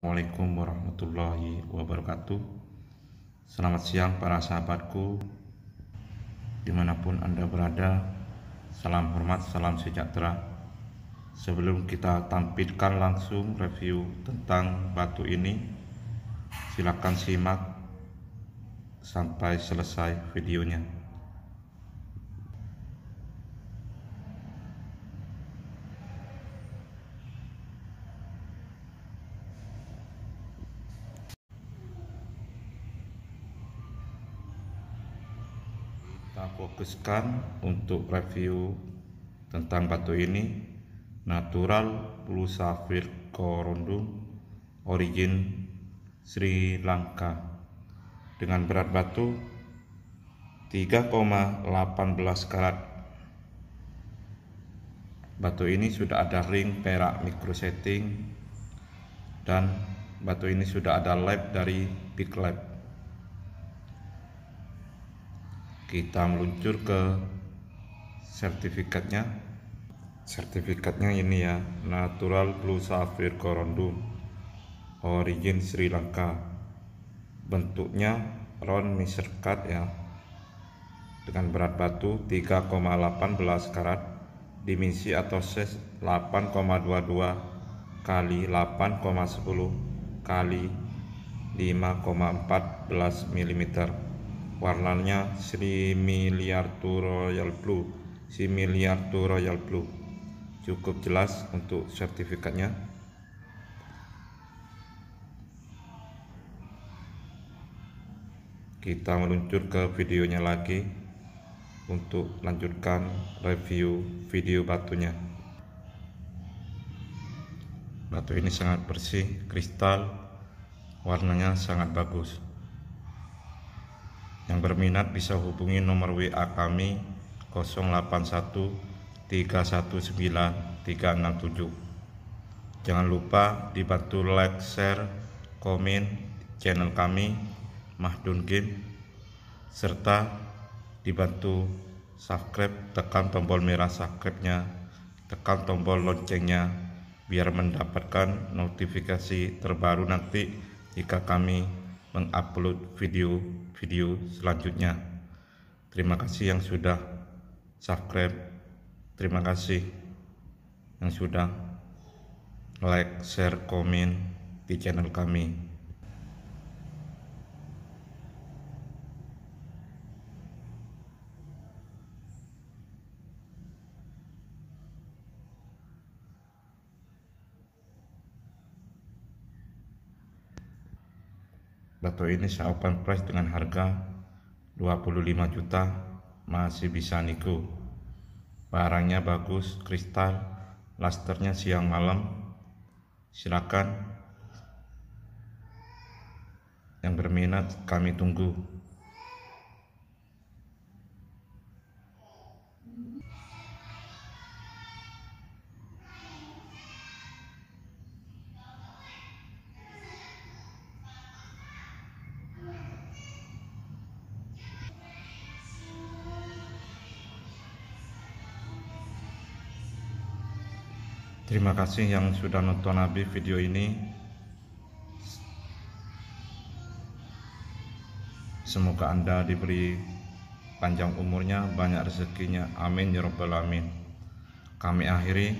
Assalamualaikum warahmatullahi wabarakatuh Selamat siang para sahabatku Dimanapun Anda berada Salam hormat, salam sejahtera Sebelum kita tampilkan langsung review tentang batu ini silakan simak sampai selesai videonya fokuskan untuk review tentang batu ini natural blue sapphire corundum origin Sri Lanka dengan berat batu 3,18 karat batu ini sudah ada ring perak micro setting dan batu ini sudah ada lab dari Big Lab kita meluncur ke sertifikatnya sertifikatnya ini ya natural blue sapphire corundum origin Sri Lanka bentuknya round mixer cut ya dengan berat batu 3,18 karat dimensi atau size 8,22 kali 8,10 kali 5,14 mm warnanya to royal blue to royal blue cukup jelas untuk sertifikatnya kita meluncur ke videonya lagi untuk lanjutkan review video batunya batu ini sangat bersih kristal warnanya sangat bagus yang berminat bisa hubungi nomor WA kami 081 319 367. Jangan lupa dibantu like, share, komen channel kami Mahdun Game serta dibantu subscribe tekan tombol merah subscribe-nya tekan tombol loncengnya biar mendapatkan notifikasi terbaru nanti jika kami mengupload video-video selanjutnya. Terima kasih yang sudah subscribe. Terima kasih yang sudah like, share, komen di channel kami. Batu ini saya open price dengan harga 25 juta masih bisa niku. Barangnya bagus, kristal, lasternya siang malam. Silakan yang berminat kami tunggu. Terima kasih yang sudah nonton nabi video ini. Semoga Anda diberi panjang umurnya, banyak rezekinya. Amin ya rabbal alamin. Kami akhiri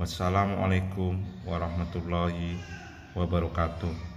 wassalamualaikum warahmatullahi wabarakatuh.